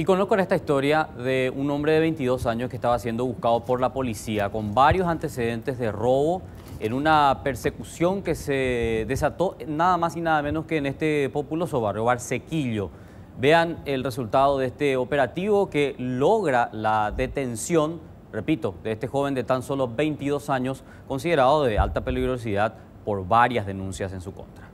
Y conozco esta historia de un hombre de 22 años que estaba siendo buscado por la policía con varios antecedentes de robo en una persecución que se desató nada más y nada menos que en este populoso barrio, Barsequillo. Vean el resultado de este operativo que logra la detención, repito, de este joven de tan solo 22 años, considerado de alta peligrosidad por varias denuncias en su contra.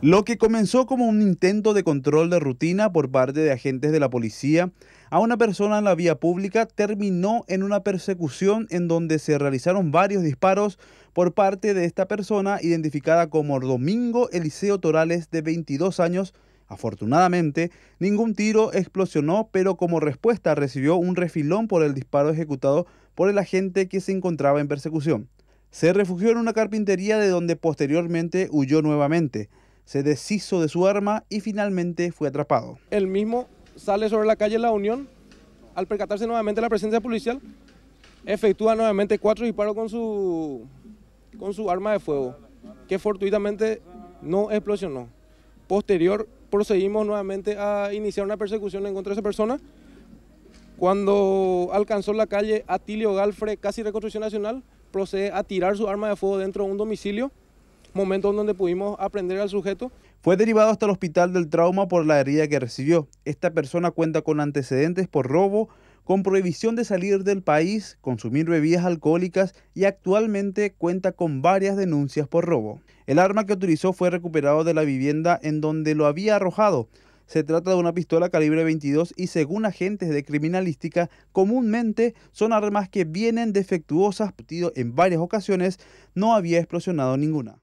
Lo que comenzó como un intento de control de rutina por parte de agentes de la policía a una persona en la vía pública terminó en una persecución en donde se realizaron varios disparos por parte de esta persona identificada como Domingo Eliseo Torales de 22 años. Afortunadamente, ningún tiro explosionó, pero como respuesta recibió un refilón por el disparo ejecutado por el agente que se encontraba en persecución. Se refugió en una carpintería de donde posteriormente huyó nuevamente se deshizo de su arma y finalmente fue atrapado. El mismo sale sobre la calle La Unión, al percatarse nuevamente de la presencia policial, efectúa nuevamente cuatro disparos con su, con su arma de fuego, que fortuitamente no explosionó. Posterior procedimos nuevamente a iniciar una persecución en contra de esa persona. Cuando alcanzó la calle Atilio Galfre, casi Reconstrucción Nacional, procede a tirar su arma de fuego dentro de un domicilio en donde pudimos aprender al sujeto. Fue derivado hasta el hospital del trauma por la herida que recibió. Esta persona cuenta con antecedentes por robo, con prohibición de salir del país, consumir bebidas alcohólicas y actualmente cuenta con varias denuncias por robo. El arma que utilizó fue recuperado de la vivienda en donde lo había arrojado. Se trata de una pistola calibre 22 y según agentes de criminalística, comúnmente son armas que vienen defectuosas, en varias ocasiones no había explosionado ninguna.